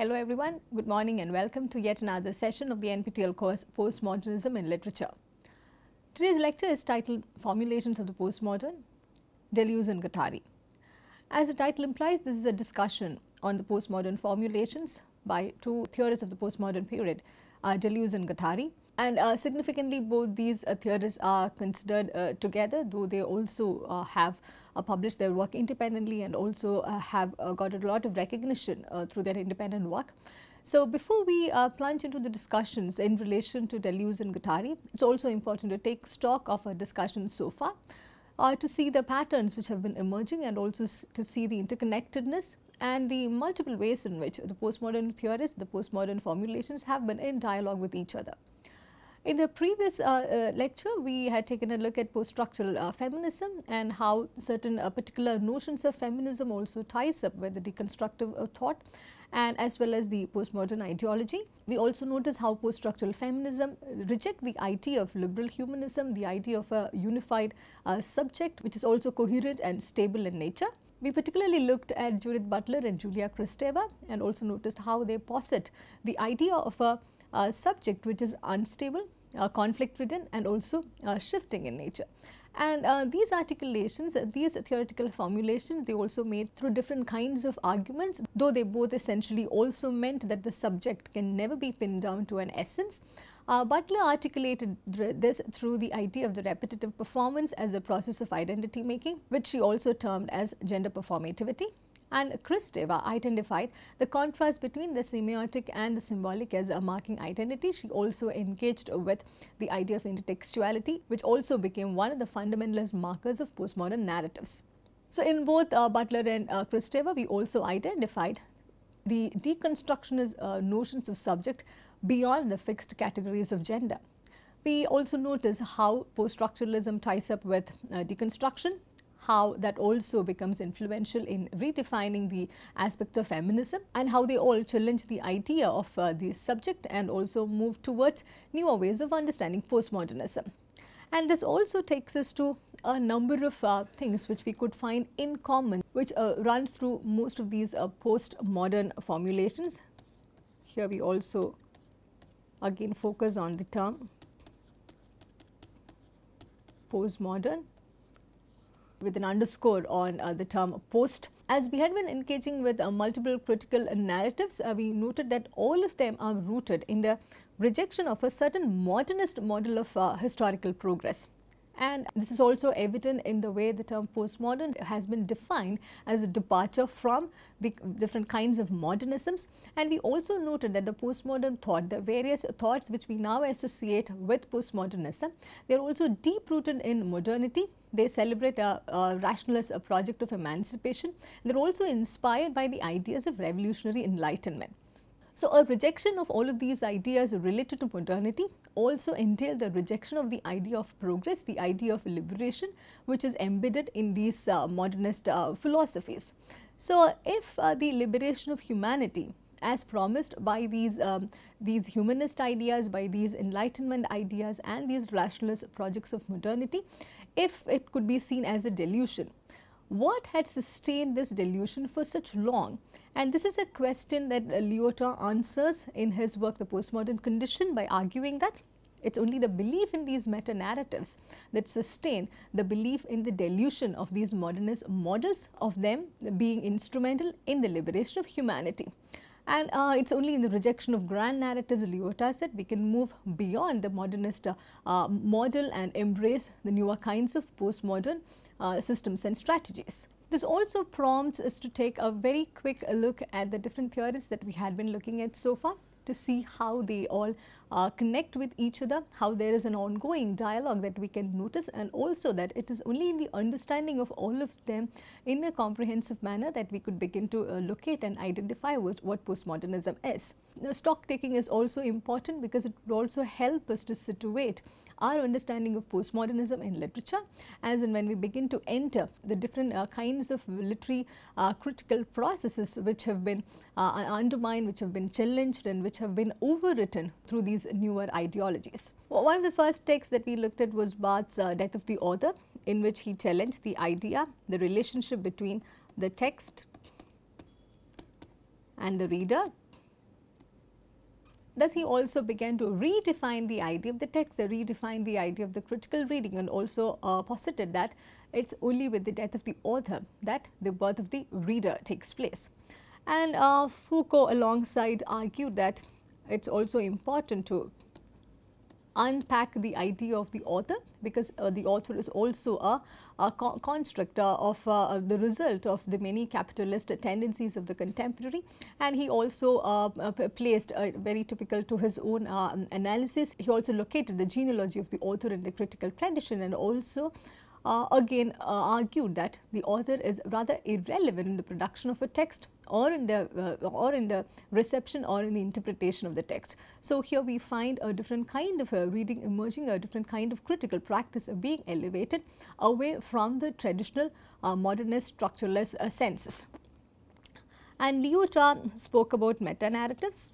Hello everyone, good morning and welcome to yet another session of the NPTEL course Postmodernism in Literature. Today's lecture is titled Formulations of the Postmodern, Deleuze and Guattari. As the title implies, this is a discussion on the postmodern formulations by two theorists of the postmodern period, uh, Deleuze and Guattari. And uh, significantly, both these uh, theorists are considered uh, together, though they also uh, have uh, publish their work independently and also uh, have uh, got a lot of recognition through their independent work. So before we uh, plunge into the discussions in relation to Deleuze and Guattari, it's also important to take stock of our discussion so far, uh, to see the patterns which have been emerging and also to see the interconnectedness and the multiple ways in which the postmodern theorists, the postmodern formulations have been in dialogue with each other. In the previous uh, uh, lecture, we had taken a look at post-structural uh, feminism and how certain uh, particular notions of feminism also ties up with the deconstructive uh, thought and as well as the postmodern ideology. We also notice how post-structural feminism reject the idea of liberal humanism, the idea of a unified uh, subject which is also coherent and stable in nature. We particularly looked at Judith Butler and Julia Kristeva and also noticed how they posit the idea of a, a subject which is unstable uh, conflict ridden and also uh, shifting in nature. And uh, these articulations, these theoretical formulations, they also made through different kinds of arguments, though they both essentially also meant that the subject can never be pinned down to an essence. Uh, Butler articulated this through the idea of the repetitive performance as a process of identity making, which she also termed as gender performativity and Kristeva identified the contrast between the semiotic and the symbolic as a marking identity. She also engaged with the idea of intertextuality, which also became one of the fundamentalist markers of postmodern narratives. So, in both uh, Butler and uh, Kristeva, we also identified the deconstructionist uh, notions of subject beyond the fixed categories of gender. We also notice how post-structuralism ties up with uh, deconstruction how that also becomes influential in redefining the aspect of feminism and how they all challenge the idea of uh, the subject and also move towards newer ways of understanding postmodernism. And this also takes us to a number of uh, things which we could find in common which uh, runs through most of these uh, postmodern formulations. Here we also again focus on the term postmodern with an underscore on uh, the term post. As we had been engaging with uh, multiple critical narratives, uh, we noted that all of them are rooted in the rejection of a certain modernist model of uh, historical progress. And this is also evident in the way the term postmodern has been defined as a departure from the different kinds of modernisms. And we also noted that the postmodern thought, the various thoughts which we now associate with postmodernism, they are also deep rooted in modernity they celebrate a, a, rationalist a project of emancipation. They are also inspired by the ideas of revolutionary enlightenment. So, a rejection of all of these ideas related to modernity also entail the rejection of the idea of progress, the idea of liberation which is embedded in these uh, modernist uh, philosophies. So, if uh, the liberation of humanity as promised by these, um, these humanist ideas, by these enlightenment ideas and these rationalist projects of modernity, if it could be seen as a delusion, what had sustained this delusion for such long? And this is a question that uh, Lyotard answers in his work The Postmodern Condition by arguing that it's only the belief in these meta narratives that sustain the belief in the delusion of these modernist models of them being instrumental in the liberation of humanity. And uh, it's only in the rejection of grand narratives, Lyotard said, we can move beyond the modernist uh, uh, model and embrace the newer kinds of postmodern uh, systems and strategies. This also prompts us to take a very quick look at the different theories that we had been looking at so far to see how they all uh, connect with each other, how there is an ongoing dialogue that we can notice and also that it is only in the understanding of all of them in a comprehensive manner that we could begin to uh, locate and identify what postmodernism is. Now, stock taking is also important because it will also help us to situate our understanding of postmodernism in literature as and when we begin to enter the different uh, kinds of literary uh, critical processes which have been uh, undermined, which have been challenged and which have been overwritten through these newer ideologies. Well, one of the first texts that we looked at was Barth's uh, Death of the Author in which he challenged the idea, the relationship between the text and the reader Thus, he also began to redefine the idea of the text, redefine the idea of the critical reading and also uh, posited that it's only with the death of the author that the birth of the reader takes place. And uh, Foucault alongside argued that it's also important to unpack the idea of the author because uh, the author is also a, a co constructor uh, of uh, uh, the result of the many capitalist tendencies of the contemporary and he also uh, uh placed very typical to his own um, analysis. He also located the genealogy of the author in the critical tradition and also uh, again uh, argued that the author is rather irrelevant in the production of a text or in the uh, or in the reception or in the interpretation of the text. So here we find a different kind of uh, reading emerging, a different kind of critical practice being elevated away from the traditional uh, modernist structuralist uh, senses. And Lyotard spoke about meta-narratives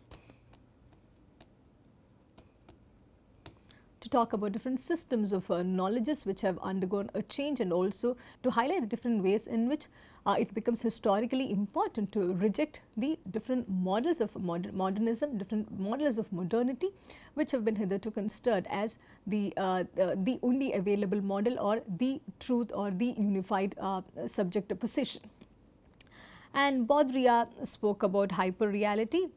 to talk about different systems of uh, knowledges which have undergone a change and also to highlight the different ways in which uh, it becomes historically important to reject the different models of modernism, different models of modernity which have been hitherto considered as the, uh, the, the, only available model or the truth or the unified uh, subject position. And Baudrillard spoke about hyperreality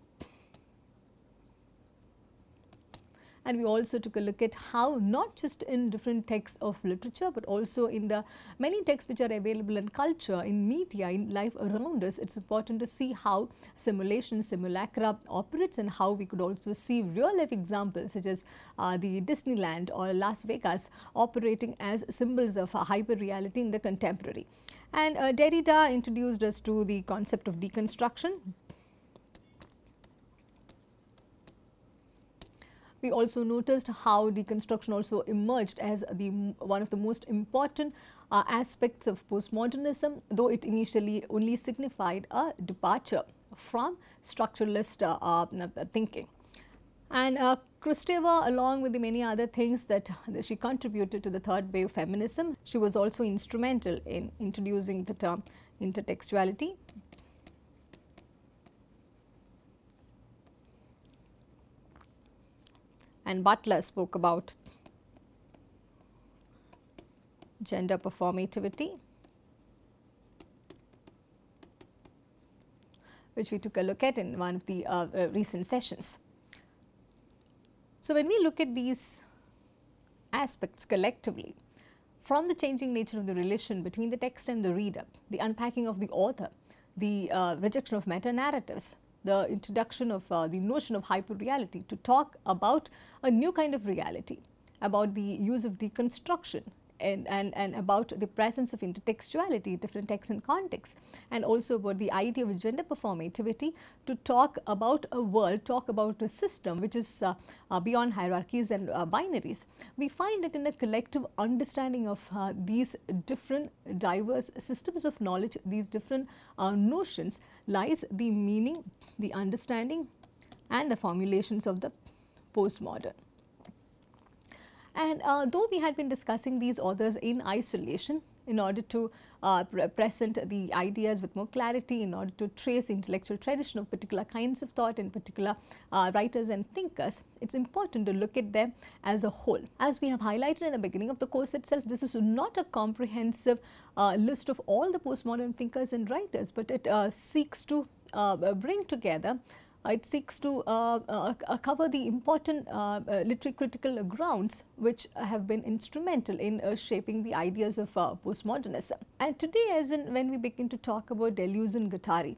and we also took a look at how not just in different texts of literature but also in the many texts which are available in culture, in media, in life around us, it is important to see how simulation, simulacra operates and how we could also see real life examples such as uh, the Disneyland or Las Vegas operating as symbols of hyper reality in the contemporary. And uh, Derrida introduced us to the concept of deconstruction we also noticed how deconstruction also emerged as the one of the most important uh, aspects of postmodernism, though it initially only signified a departure from structuralist uh, uh thinking. And uh, Kristeva, along with the many other things that she contributed to the third wave feminism, she was also instrumental in introducing the term intertextuality and Butler spoke about gender performativity, which we took a look at in one of the uh, uh, recent sessions. So, when we look at these aspects collectively, from the changing nature of the relation between the text and the reader, the unpacking of the author, the uh, rejection of meta narratives, the introduction of uh, the notion of hyperreality to talk about a new kind of reality, about the use of deconstruction and, and, and about the presence of intertextuality, different texts and contexts, and also about the idea of gender performativity to talk about a world, talk about a system which is uh, uh, beyond hierarchies and uh, binaries. We find it in a collective understanding of uh, these different diverse systems of knowledge, these different uh, notions lies the meaning, the understanding and the formulations of the postmodern. And uh, though we had been discussing these authors in isolation, in order to uh, pre present the ideas with more clarity, in order to trace intellectual tradition of particular kinds of thought and particular uh, writers and thinkers, it is important to look at them as a whole. As we have highlighted in the beginning of the course itself, this is not a comprehensive uh, list of all the postmodern thinkers and writers, but it uh, seeks to uh, bring together it seeks to uh, uh, uh, cover the important literary critical grounds which have been instrumental in shaping the ideas of postmodernism. And today as in when we begin to talk about Deleuze and Guattari,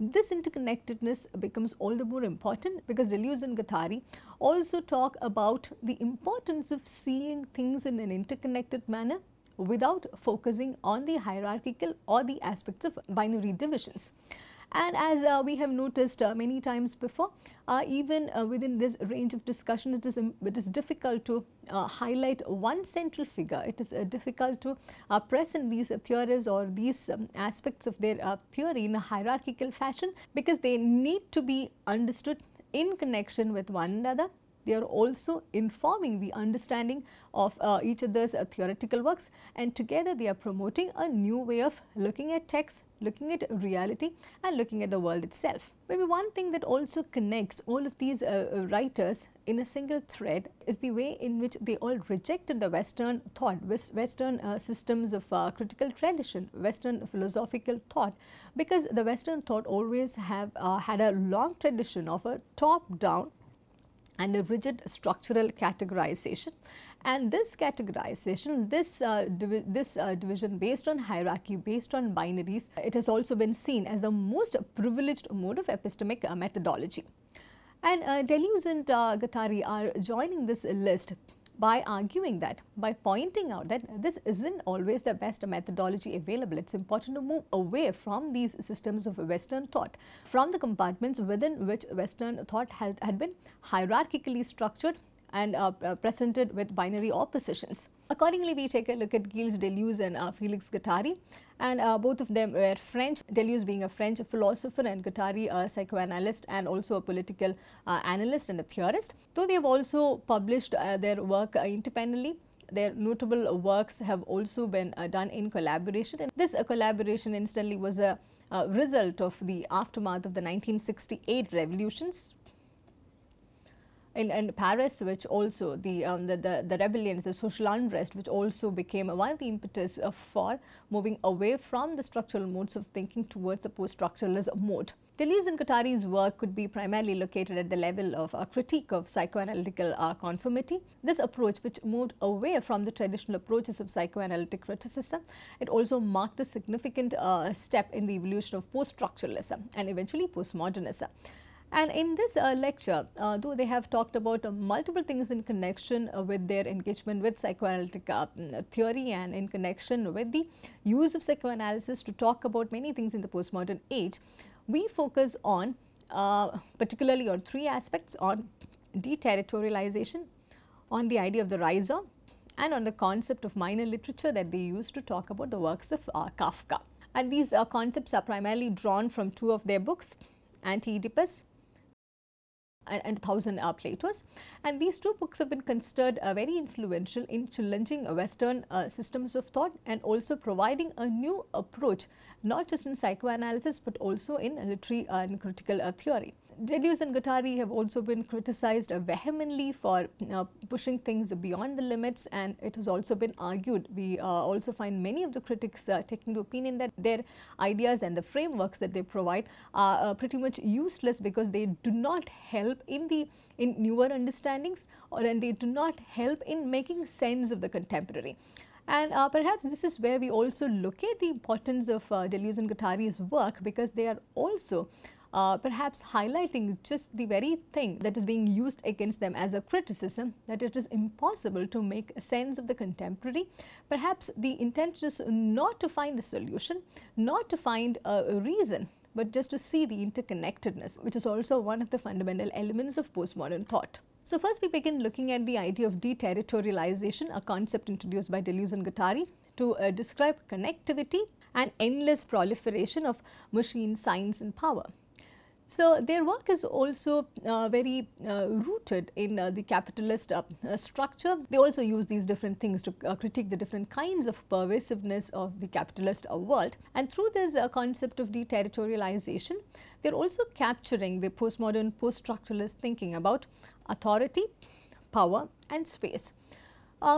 this interconnectedness becomes all the more important because Deleuze and Guattari also talk about the importance of seeing things in an interconnected manner without focusing on the hierarchical or the aspects of binary divisions. And as uh, we have noticed uh, many times before, uh, even uh, within this range of discussion, it is, um, it is difficult to uh, highlight one central figure. It is uh, difficult to present these theories or these um, aspects of their theory in a hierarchical fashion because they need to be understood in connection with one another they are also informing the understanding of uh, each other's uh, theoretical works and together they are promoting a new way of looking at text, looking at reality and looking at the world itself. Maybe one thing that also connects all of these uh, uh writers in a single thread is the way in which they all rejected the Western thought, Western uh, systems of uh, critical tradition, Western philosophical thought because the Western thought always have uh, had a long tradition of a top-down and a rigid structural categorization. And this categorization, this, uh, divi this uh, division based on hierarchy, based on binaries, it has also been seen as the most privileged mode of epistemic uh, methodology. And uh, Deleuze and uh, Gattari are joining this list by arguing that, by pointing out that this isn't always the best methodology available. It's important to move away from these systems of Western thought, from the compartments within which Western thought has, had been hierarchically structured and uh, uh, presented with binary oppositions. Accordingly, we take a look at Gilles Deleuze and uh, Felix Guattari and uh, both of them were French, Deleuze being a French philosopher and Guattari a psychoanalyst and also a political uh, analyst and a theorist. Though they have also published uh, their work independently, their notable works have also been done in collaboration and this collaboration instantly was a result of the aftermath of the 1968 revolutions in, in Paris, which also the, um, the, the, the rebellions, the social unrest, which also became one of the impetus uh, for moving away from the structural modes of thinking towards the post-structuralist mode. Deleuze and Guattari's work could be primarily located at the level of a critique of psychoanalytical uh, conformity. This approach, which moved away from the traditional approaches of psychoanalytic criticism, it also marked a significant uh, step in the evolution of post-structuralism and eventually postmodernism. And in this uh, lecture, uh, though they have talked about uh, multiple things in connection uh, with their engagement with psychoanalytic uh, mm, theory and in connection with the use of psychoanalysis to talk about many things in the postmodern age, we focus on uh, particularly on three aspects on deterritorialization, on the idea of the rhizome and on the concept of minor literature that they use to talk about the works of Kafka. And these concepts are primarily drawn from two of their books, Anti-Oedipus and 1000 uh, Plato's. And these two books have been considered uh, very influential in challenging Western uh, systems of thought and also providing a new approach not just in psychoanalysis but also in literary uh, and critical uh, theory. Deleuze and Guattari have also been criticized vehemently for uh, pushing things beyond the limits and it has also been argued. We uh, also find many of the critics uh, taking the opinion that their ideas and the frameworks that they provide are uh, pretty much useless because they do not help in the in newer understandings or and they do not help in making sense of the contemporary. And uh, perhaps this is where we also look at the importance of uh, Deleuze and Guattari's work because they are also uh, perhaps highlighting just the very thing that is being used against them as a criticism that it is impossible to make sense of the contemporary. Perhaps the intent is not to find a solution, not to find a reason but just to see the interconnectedness, which is also one of the fundamental elements of postmodern thought. So first we begin looking at the idea of deterritorialization, a concept introduced by Deleuze and Guattari to uh, describe connectivity and endless proliferation of machine science and power. So, their work is also uh, very uh, rooted in uh, the capitalist uh, uh, structure. They also use these different things to uh, critique the different kinds of pervasiveness of the capitalist world. And through this concept of deterritorialization, they are also capturing the postmodern post-structuralist thinking about authority, power and space.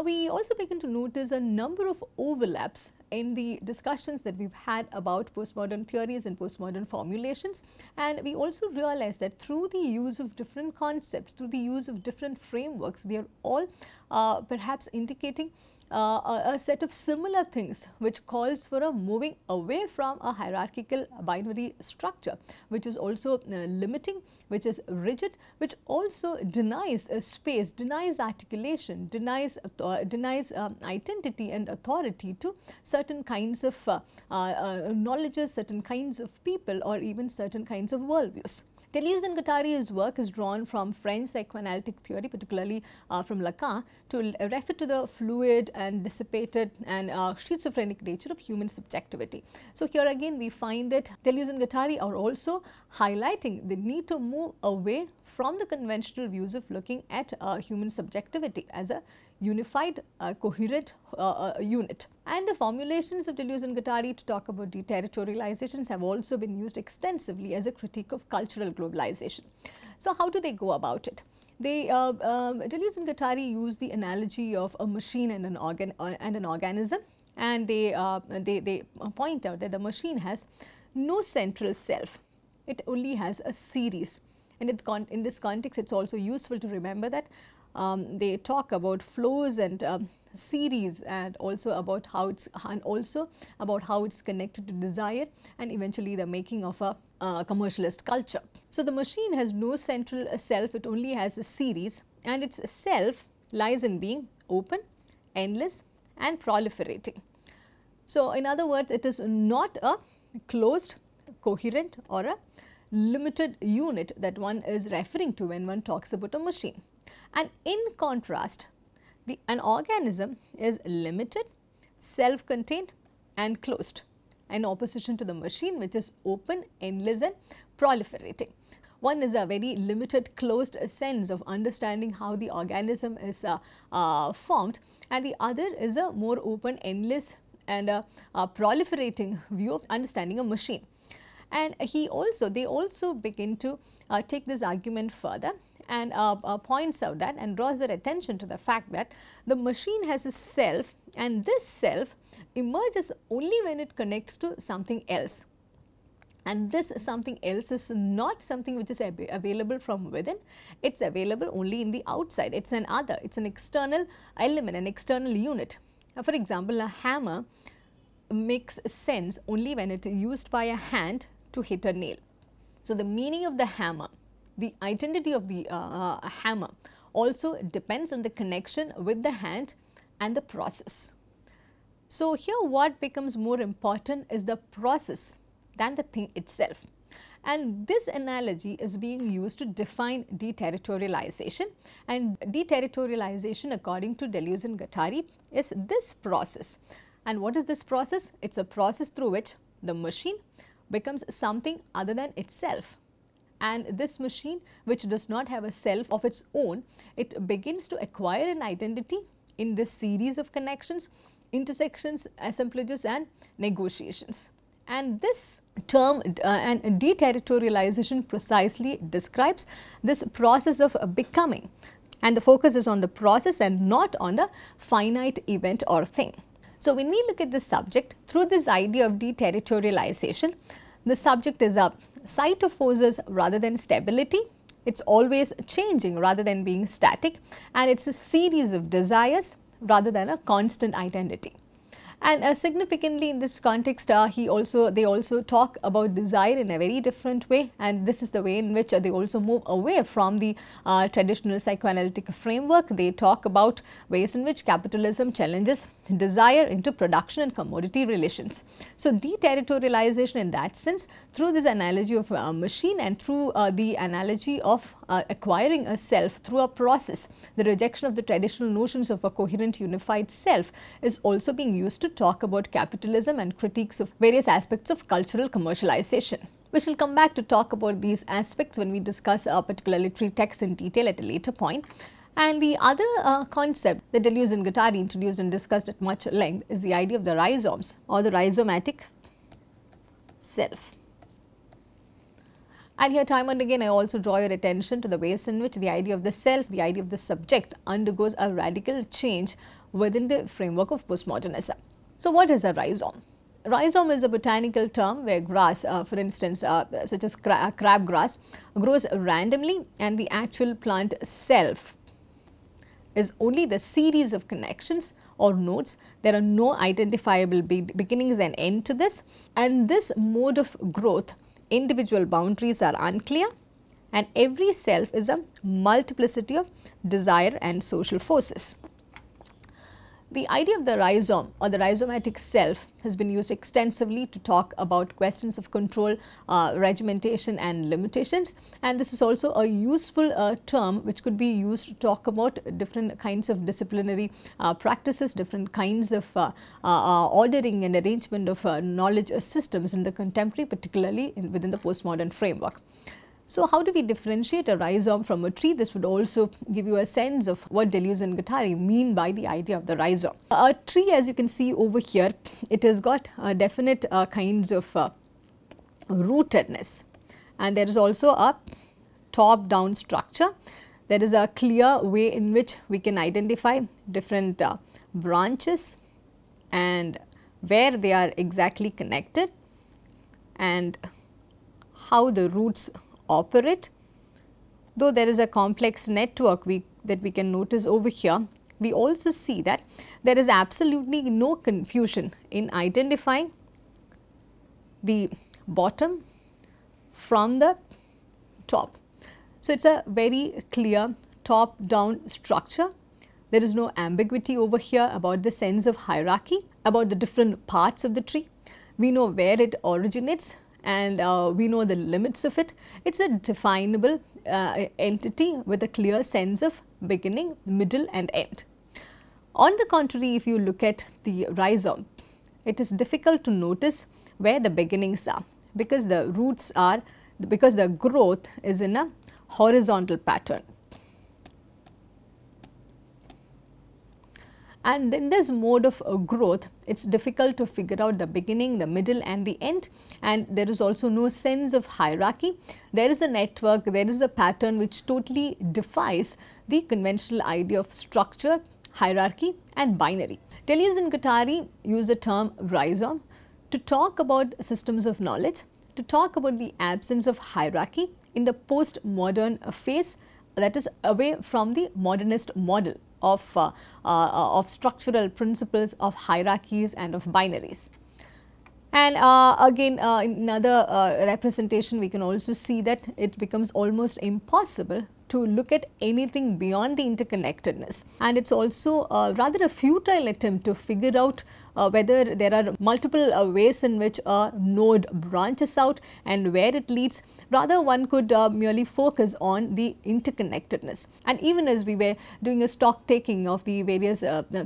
we also begin to notice a number of overlaps in the discussions that we've had about postmodern theories and postmodern formulations. And we also realize that through the use of different concepts, through the use of different frameworks, they are all uh, perhaps indicating uh, a set of similar things which calls for a moving away from a hierarchical binary structure which is also uh, limiting, which is rigid, which also denies uh, space, denies articulation, denies, uh, denies um, identity and authority to certain kinds of uh, knowledges, certain kinds of people or even certain kinds of worldviews. Deleuze and Guattari's work is drawn from French psychoanalytic theory, particularly uh, from Lacan, to refer to the fluid and dissipated and uh, schizophrenic nature of human subjectivity. So, here again we find that Deleuze and Guattari are also highlighting the need to move away from the conventional views of looking at uh, human subjectivity as a unified, uh, coherent uh, uh, unit. And the formulations of Deleuze and Guattari to talk about deterritorializations have also been used extensively as a critique of cultural globalization. So how do they go about it? They, uh, um, Deleuze and Guattari use the analogy of a machine and an organ uh, and an organism and they, uh, they, they point out that the machine has no central self, it only has a series. And in this context, it is also useful to remember that um, they talk about flows and um, series and also about how it's and also about how it's connected to desire and eventually the making of a uh, commercialist culture. So the machine has no central self, it only has a series and its self lies in being open, endless and proliferating. So in other words, it is not a closed, coherent or a limited unit that one is referring to when one talks about a machine. And in contrast, the, an organism is limited, self-contained and closed in opposition to the machine which is open, endless and proliferating. One is a very limited closed sense of understanding how the organism is uh, uh, formed and the other is a more open, endless and a, a proliferating view of understanding a machine. And he also, they also begin to uh, take this argument further and uh, uh, points out that and draws their attention to the fact that the machine has a self and this self emerges only when it connects to something else and this something else is not something which is available from within it is available only in the outside it is an other it is an external element an external unit. Uh, for example, a hammer makes sense only when it is used by a hand to hit a nail. So, the meaning of the hammer the identity of the uh, uh, hammer also depends on the connection with the hand and the process. So, here what becomes more important is the process than the thing itself. And this analogy is being used to define deterritorialization. And deterritorialization, according to Deleuze and Guattari, is this process. And what is this process? It is a process through which the machine becomes something other than itself and this machine which does not have a self of its own, it begins to acquire an identity in this series of connections, intersections, assemblages and negotiations. And this term uh, and deterritorialization precisely describes this process of becoming and the focus is on the process and not on the finite event or thing. So, when we look at the subject through this idea of deterritorialization, the subject is a cytophores rather than stability. It is always changing rather than being static and it is a series of desires rather than a constant identity. And uh, significantly in this context, uh, he also they also talk about desire in a very different way and this is the way in which uh, they also move away from the uh, traditional psychoanalytic framework. They talk about ways in which capitalism challenges desire into production and commodity relations. So, deterritorialization in that sense through this analogy of uh, machine and through the analogy of uh, acquiring a self through a process. The rejection of the traditional notions of a coherent unified self is also being used to talk about capitalism and critiques of various aspects of cultural commercialization. We shall come back to talk about these aspects when we discuss a uh, particular literary text in detail at a later point. And the other uh, concept that Deleuze and Guattari introduced and discussed at much length is the idea of the rhizomes or the rhizomatic self. And here time and again I also draw your attention to the ways in which the idea of the self, the idea of the subject undergoes a radical change within the framework of postmodernism. So what is a rhizome? Rhizome is a botanical term where grass, uh, for instance, uh, such as cra crabgrass, grows randomly and the actual plant self is only the series of connections or nodes. There are no identifiable be beginnings and end to this and this mode of growth individual boundaries are unclear and every self is a multiplicity of desire and social forces. The idea of the rhizome or the rhizomatic self has been used extensively to talk about questions of control, uh, regimentation and limitations and this is also a useful uh, term which could be used to talk about different kinds of disciplinary uh, practices, different kinds of uh, uh, uh, ordering and arrangement of knowledge systems in the contemporary particularly in, within the postmodern framework. So how do we differentiate a rhizome from a tree? This would also give you a sense of what Deleuze and Guattari mean by the idea of the rhizome. A tree, as you can see over here, it has got uh, definite uh, kinds of uh, rootedness and there is also a top-down structure. There is a clear way in which we can identify different uh, branches and where they are exactly connected and how the roots operate. Though there is a complex network we, that we can notice over here, we also see that there is absolutely no confusion in identifying the bottom from the top. So, it is a very clear top down structure. There is no ambiguity over here about the sense of hierarchy, about the different parts of the tree. We know where it originates, and uh, we know the limits of it. It is a definable uh, entity with a clear sense of beginning, middle and end. On the contrary, if you look at the rhizome, it is difficult to notice where the beginnings are because the roots are because the growth is in a horizontal pattern. and in this mode of uh, growth it is difficult to figure out the beginning, the middle and the end and there is also no sense of hierarchy. There is a network, there is a pattern which totally defies the conventional idea of structure, hierarchy and binary. Deleuze and Guattari use the term rhizome to talk about systems of knowledge, to talk about the absence of hierarchy in the postmodern phase that is away from the modernist model of, uh, uh, of structural principles of hierarchies and of binaries. And uh, again uh, another uh, representation we can also see that it becomes almost impossible to look at anything beyond the interconnectedness and it is also uh, rather a futile attempt to figure out uh, whether there are multiple uh, ways in which a node branches out and where it leads. Rather, one could uh, merely focus on the interconnectedness. And even as we were doing a stock taking of the various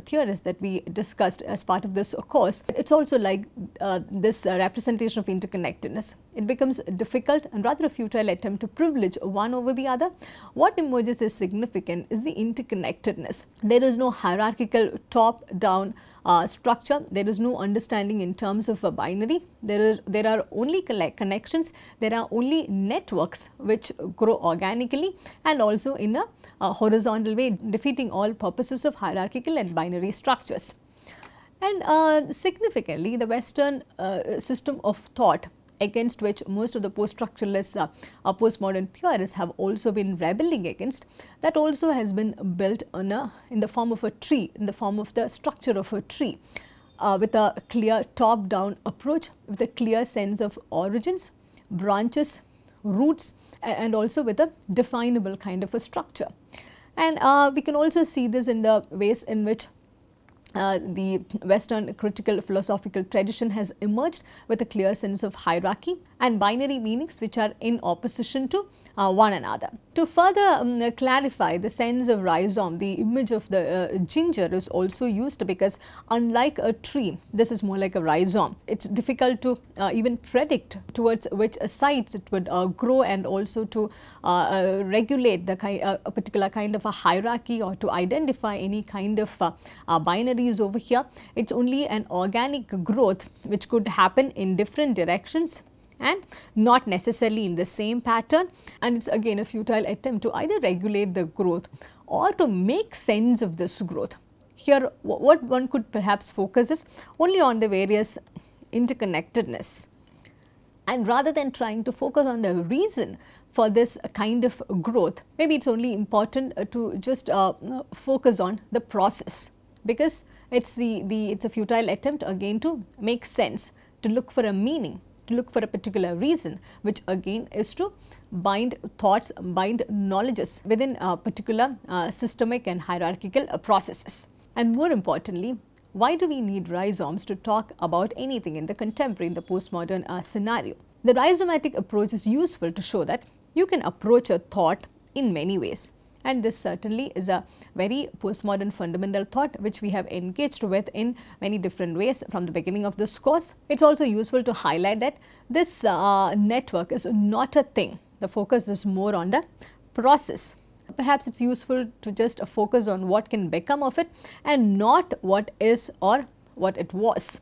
theories that we discussed as part of this course, it's also like this representation of interconnectedness. It becomes difficult and rather a futile attempt to privilege one over the other. What emerges as significant is the interconnectedness. There is no hierarchical top-down uh, structure, there is no understanding in terms of a binary, there are, there are only connections, there are only networks which grow organically and also in a, a horizontal way defeating all purposes of hierarchical and binary structures. And uh, significantly the western uh, system of thought against which most of the post-structuralist uh, uh modern theorists have also been rebelling against that also has been built on a, in the form of a tree, in the form of the structure of a tree uh, with a clear top-down approach, with a clear sense of origins, branches, roots and also with a definable kind of a structure. And uh, we can also see this in the ways in which uh, the Western critical philosophical tradition has emerged with a clear sense of hierarchy and binary meanings which are in opposition to uh, one another. To further um, clarify the sense of rhizome, the image of the uh, ginger is also used because unlike a tree, this is more like a rhizome. It's difficult to uh, even predict towards which sides it would grow and also to regulate the ki a particular kind of a hierarchy or to identify any kind of binaries over here. It's only an organic growth which could happen in different directions and not necessarily in the same pattern and it is again a futile attempt to either regulate the growth or to make sense of this growth. Here what one could perhaps focus is only on the various interconnectedness and rather than trying to focus on the reason for this kind of growth, maybe it is only important uh, to just uh, focus on the process because it is the, the it is a futile attempt again to make sense to look for a meaning to look for a particular reason, which again is to bind thoughts, bind knowledges within uh, particular uh, systemic and hierarchical uh, processes. And more importantly, why do we need rhizomes to talk about anything in the contemporary, in the postmodern uh, scenario? The rhizomatic approach is useful to show that you can approach a thought in many ways and this certainly is a very postmodern fundamental thought which we have engaged with in many different ways from the beginning of this course. It is also useful to highlight that this uh, network is not a thing, the focus is more on the process perhaps it's useful to just focus on what can become of it and not what is or what it was.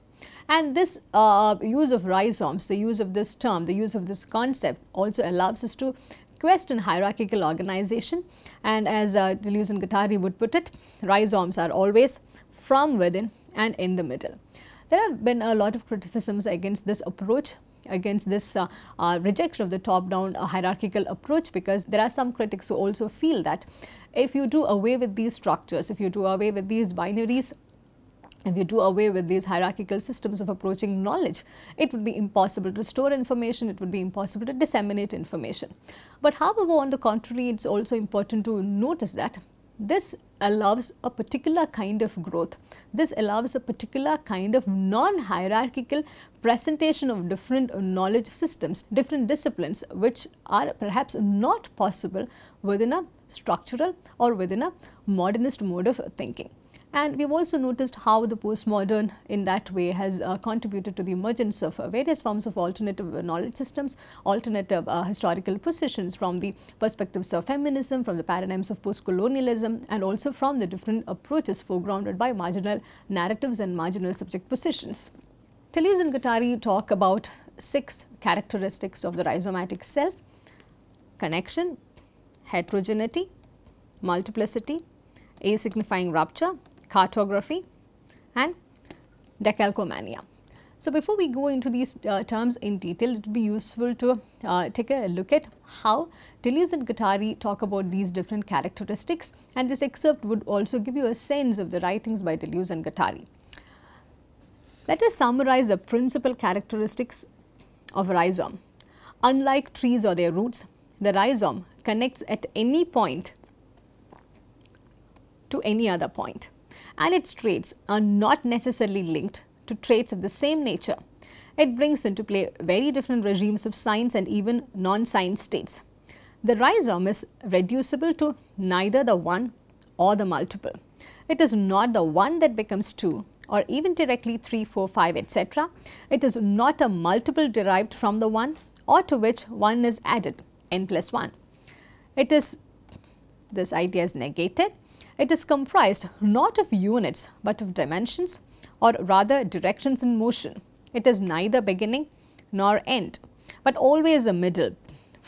And this uh, use of rhizomes, the use of this term, the use of this concept also allows us to request in hierarchical organization and as uh, Deleuze and Guattari would put it, rhizomes are always from within and in the middle. There have been a lot of criticisms against this approach against this uh, uh, rejection of the top down uh, hierarchical approach because there are some critics who also feel that if you do away with these structures, if you do away with these binaries, if you do away with these hierarchical systems of approaching knowledge, it would be impossible to store information, it would be impossible to disseminate information. But however, on the contrary, it is also important to notice that this allows a particular kind of growth. This allows a particular kind of non-hierarchical presentation of different knowledge systems, different disciplines which are perhaps not possible within a structural or within a modernist mode of thinking. And we've also noticed how the postmodern in that way has uh, contributed to the emergence of uh, various forms of alternative knowledge systems, alternative uh, historical positions from the perspectives of feminism, from the paradigms of post-colonialism and also from the different approaches foregrounded by marginal narratives and marginal subject positions. Teles and Guattari talk about six characteristics of the rhizomatic self, connection, heterogeneity, multiplicity, a signifying rupture, cartography and decalcomania. So, before we go into these uh, terms in detail, it would be useful to uh, take a look at how Deleuze and Guattari talk about these different characteristics and this excerpt would also give you a sense of the writings by Deleuze and Guattari. Let us summarize the principal characteristics of a rhizome. Unlike trees or their roots, the rhizome connects at any point to any other point and its traits are not necessarily linked to traits of the same nature. It brings into play very different regimes of science and even non-science states. The rhizome is reducible to neither the one or the multiple. It is not the one that becomes two or even directly 3, 4, 5, etc. It is not a multiple derived from the one or to which one is added, n plus 1. It is, this idea is negated it is comprised not of units but of dimensions or rather directions in motion. It is neither beginning nor end but always a middle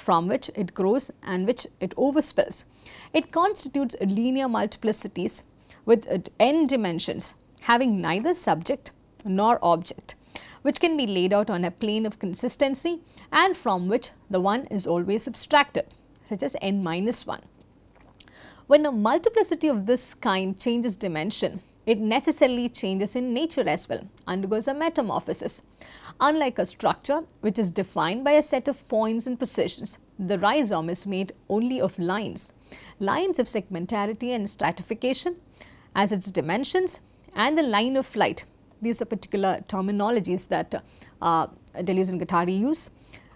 from which it grows and which it overspills. It constitutes linear multiplicities with n dimensions having neither subject nor object which can be laid out on a plane of consistency and from which the one is always subtracted such as n minus 1. When a multiplicity of this kind changes dimension, it necessarily changes in nature as well, undergoes a metamorphosis. Unlike a structure which is defined by a set of points and positions, the rhizome is made only of lines. Lines of segmentarity and stratification as its dimensions and the line of flight. These are particular terminologies that uh, Deleuze and Guattari use.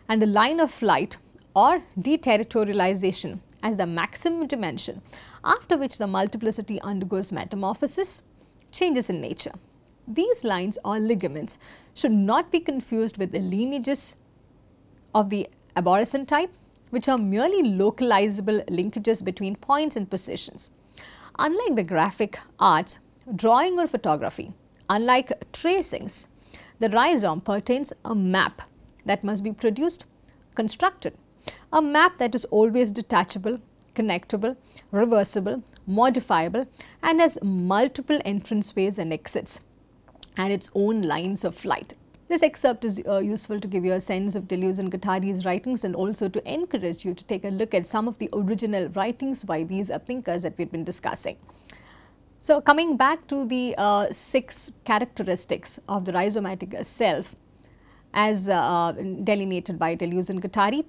And the line of flight or deterritorialization as the maximum dimension, after which the multiplicity undergoes metamorphosis, changes in nature. These lines or ligaments should not be confused with the lineages of the aborescent type, which are merely localizable linkages between points and positions. Unlike the graphic arts, drawing or photography, unlike tracings, the rhizome pertains a map that must be produced, constructed a map that is always detachable, connectable, reversible, modifiable and has multiple entrance ways and exits and its own lines of flight. This excerpt is uh, useful to give you a sense of Deleuze and Guattari's writings and also to encourage you to take a look at some of the original writings by these uh, thinkers that we've been discussing. So, coming back to the uh, six characteristics of the rhizomatic self as uh, delineated by Deleuze and Guattari,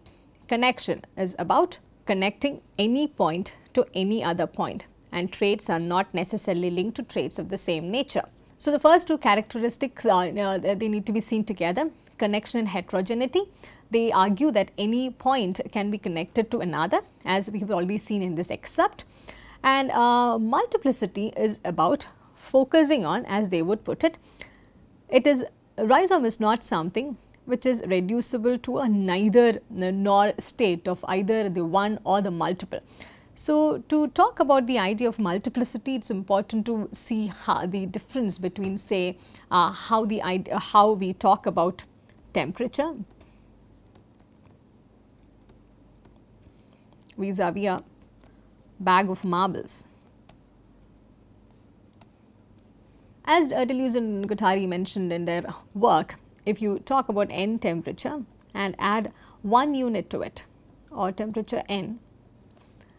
Connection is about connecting any point to any other point and traits are not necessarily linked to traits of the same nature. So, the first two characteristics are uh, they need to be seen together connection and heterogeneity. They argue that any point can be connected to another as we have already seen in this excerpt and uh, multiplicity is about focusing on as they would put it. It is rhizome is not something which is reducible to a neither nor state of either the one or the multiple. So, to talk about the idea of multiplicity, it is important to see how the difference between say uh, how the idea, uh, how we talk about temperature vis-a-vis a bag of marbles. As Deleuze and Guattari mentioned in their work, if you talk about N temperature and add 1 unit to it or temperature N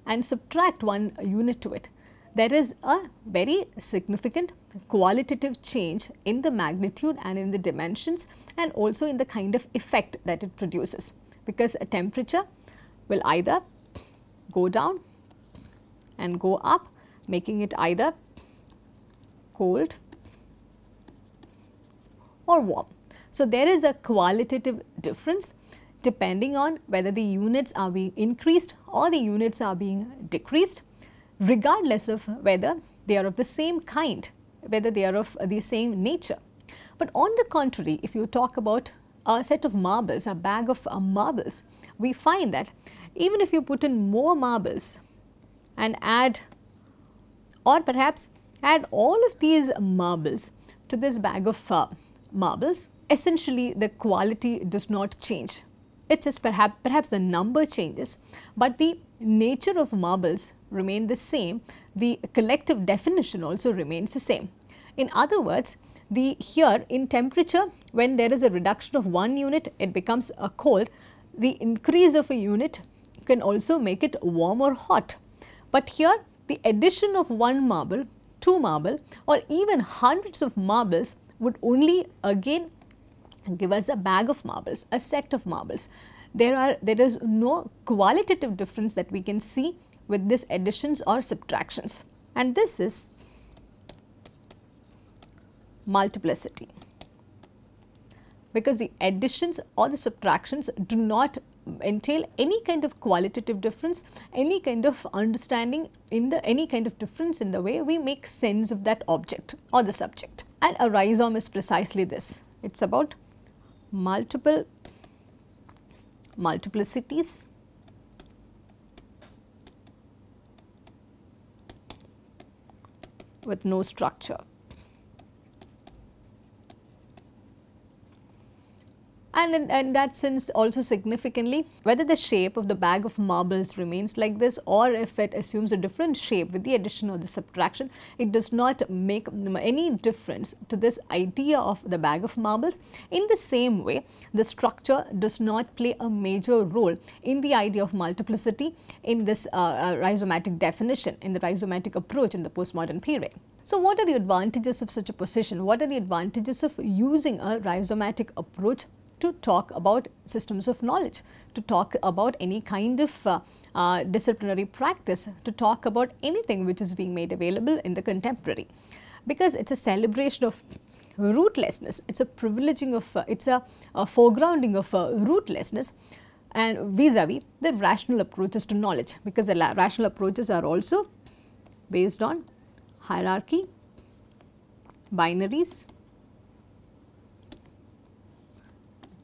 and subtract 1 unit to it, there is a very significant qualitative change in the magnitude and in the dimensions and also in the kind of effect that it produces because a temperature will either go down and go up making it either cold or warm. So, there is a qualitative difference depending on whether the units are being increased or the units are being decreased regardless of whether they are of the same kind, whether they are of the same nature. But on the contrary, if you talk about a set of marbles, a bag of uh, marbles, we find that even if you put in more marbles and add or perhaps add all of these marbles to this bag of uh, marbles, essentially the quality does not change. It just perhaps, perhaps the number changes, but the nature of marbles remain the same. The collective definition also remains the same. In other words, the here in temperature when there is a reduction of one unit it becomes a cold the increase of a unit can also make it warm or hot but here the addition of one marble two marble or even hundreds of marbles would only again give us a bag of marbles, a set of marbles. There are there is no qualitative difference that we can see with these additions or subtractions and this is multiplicity because the additions or the subtractions do not entail any kind of qualitative difference, any kind of understanding in the any kind of difference in the way we make sense of that object or the subject. And a rhizome is precisely this, it is about multiple multiplicities with no structure. and in, in, that sense also significantly whether the shape of the bag of marbles remains like this or if it assumes a different shape with the addition or the subtraction it does not make any difference to this idea of the bag of marbles in the same way the structure does not play a major role in the idea of multiplicity in this uh, uh, rhizomatic definition in the rhizomatic approach in the postmodern period so, what are the advantages of such a position? What are the advantages of using a rhizomatic approach to talk about systems of knowledge, to talk about any kind of uh, uh, disciplinary practice, to talk about anything which is being made available in the contemporary. Because it's a celebration of rootlessness, it's a privileging of, uh, it's a, a, foregrounding of uh, rootlessness and vis-a-vis -vis the rational approaches to knowledge because the rational approaches are also based on hierarchy, binaries,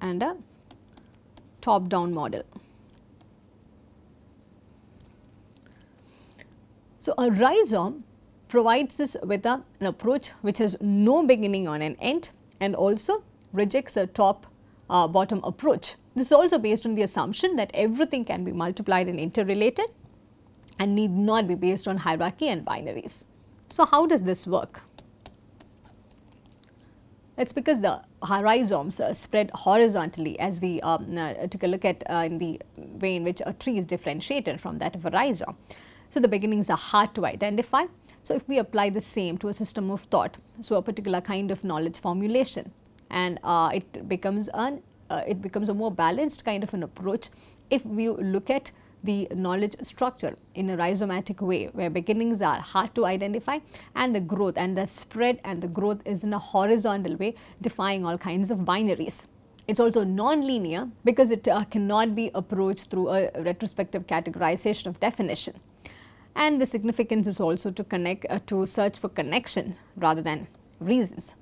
and a top down model. So, a rhizome provides us with a, an approach which has no beginning on an end and also rejects a top uh, bottom approach. This is also based on the assumption that everything can be multiplied and interrelated and need not be based on hierarchy and binaries. So, how does this work? It's because the rhizomes uh, spread horizontally as we um, uh, took a look at uh, in the way in which a tree is differentiated from that of a rhizome. So, the beginnings are hard to identify. So, if we apply the same to a system of thought, so a particular kind of knowledge formulation and uh, it becomes an uh, it becomes a more balanced kind of an approach if we look at the knowledge structure in a rhizomatic way where beginnings are hard to identify and the growth and the spread and the growth is in a horizontal way defying all kinds of binaries. It's also non-linear because it uh, cannot be approached through a retrospective categorization of definition. And the significance is also to connect uh, to search for connections rather than reasons.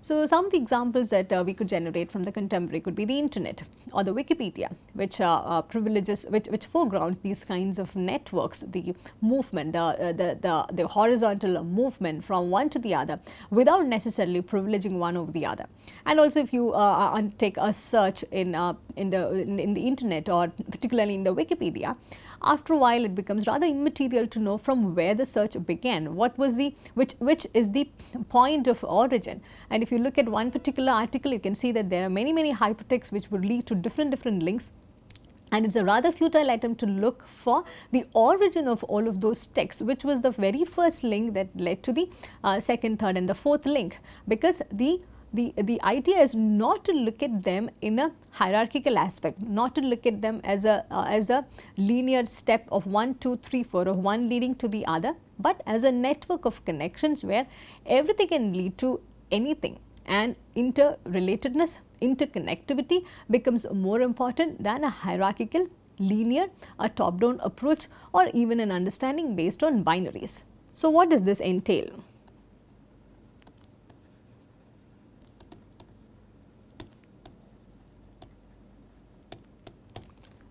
So some of the examples that uh, we could generate from the contemporary could be the internet or the Wikipedia, which uh, uh privileges, which, which foregrounds these kinds of networks, the movement, the, uh, uh, the, the, the, horizontal movement from one to the other without necessarily privileging one over the other. And also if you uh, take a search in, in, the, in, in the internet or particularly in the Wikipedia, after a while it becomes rather immaterial to know from where the search began, what was the, which, which is the point of origin. And if you look at one particular article, you can see that there are many, many hypertexts which would lead to different, different links and it's a rather futile attempt to look for the origin of all of those texts which was the very first link that led to the uh, second third and the fourth link because the the, the idea is not to look at them in a hierarchical aspect, not to look at them as a, uh, as a linear step of 1, 2, 3, 4 or one leading to the other, but as a network of connections where everything can lead to anything and interrelatedness, interconnectivity becomes more important than a hierarchical, linear, a top-down approach or even an understanding based on binaries. So, what does this entail?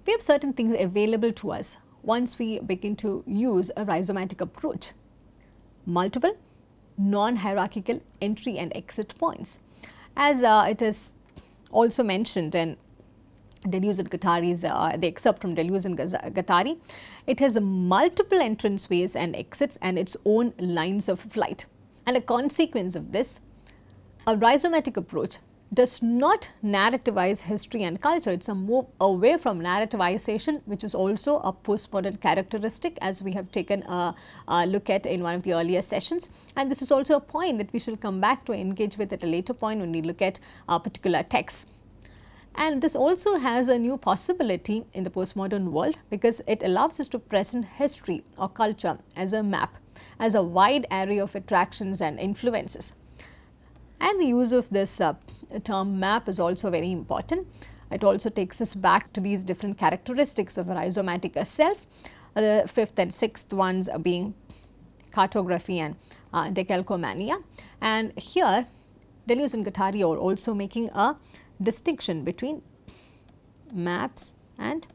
we have certain things available to us once we begin to use a rhizomatic approach. Multiple non-hierarchical entry and exit points. As uh, it is also mentioned in Deleuze and Guattari's, uh, the excerpt from Deleuze and Guattari, it has multiple entrance ways and exits and its own lines of flight. And a consequence of this, a rhizomatic approach does not narrativize history and culture. It is a move away from narrativization which is also a postmodern characteristic as we have taken a, a, look at in one of the earlier sessions. And this is also a point that we shall come back to engage with at a later point when we look at a particular text. And this also has a new possibility in the postmodern world because it allows us to present history or culture as a map, as a wide array of attractions and influences. And the use of this uh, term map is also very important. It also takes us back to these different characteristics of a rhizomatic self. Uh, the fifth and sixth ones being cartography and uh, decalcomania. And here Delius and Guattari are also making a distinction between maps and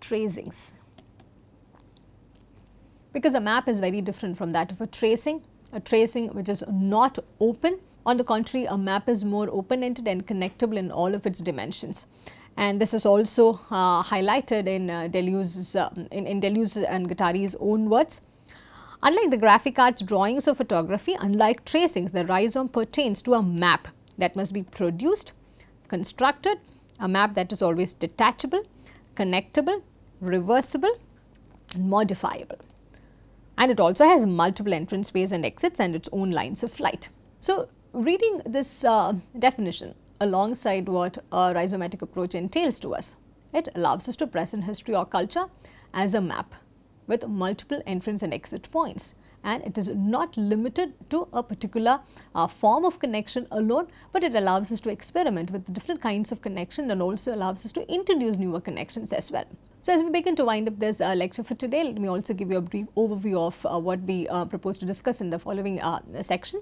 tracings. Because a map is very different from that of a tracing, a tracing which is not open on the contrary, a map is more open-ended and connectable in all of its dimensions. And this is also uh, highlighted in uh, Deleuze's, uh, um, in, in Deleuze and Guattari's own words. Unlike the graphic arts drawings or photography, unlike tracings, the rhizome pertains to a map that must be produced, constructed, a map that is always detachable, connectable, reversible, and modifiable. And it also has multiple entrance ways and exits and its own lines of flight. So, reading this uh, definition alongside what a rhizomatic approach entails to us, it allows us to present history or culture as a map with multiple entrance and exit points and it is not limited to a particular uh, form of connection alone, but it allows us to experiment with different kinds of connection and also allows us to introduce newer connections as well. So, as we begin to wind up this uh, lecture for today, let me also give you a brief overview of uh, what we uh, propose to discuss in the following uh, section.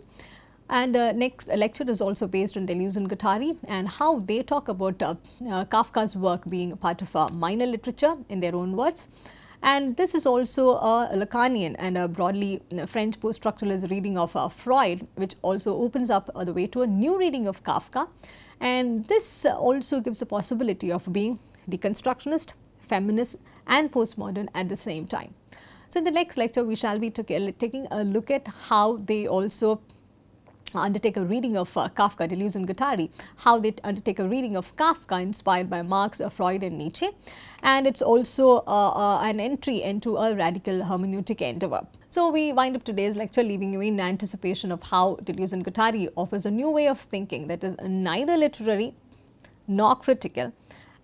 And the next lecture is also based on Deleuze and Guattari and how they talk about uh, uh, Kafka's work being a part of uh, minor literature in their own words. And this is also a Lacanian and a broadly uh, French post-structuralist reading of uh, Freud, which also opens up the way to a new reading of Kafka. And this also gives the possibility of being deconstructionist, feminist and postmodern at the same time. So, in the next lecture, we shall be taking a look at how they also undertake a reading of uh, Kafka, Deleuze and Guattari, how they undertake a reading of Kafka inspired by Marx, uh, Freud and Nietzsche and it's also uh, uh, an entry into a radical hermeneutic endeavor. So, we wind up today's lecture leaving you in anticipation of how Deleuze and Guattari offers a new way of thinking that is neither literary nor critical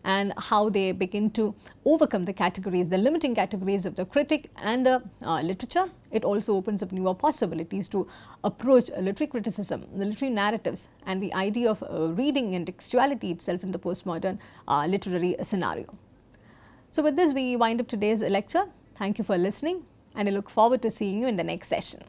and how they begin to overcome the categories, the limiting categories of the critic and the uh, literature. It also opens up newer possibilities to approach literary criticism, literary narratives and the idea of uh, reading and textuality itself in the postmodern uh, literary scenario. So, with this we wind up today's lecture. Thank you for listening and I look forward to seeing you in the next session.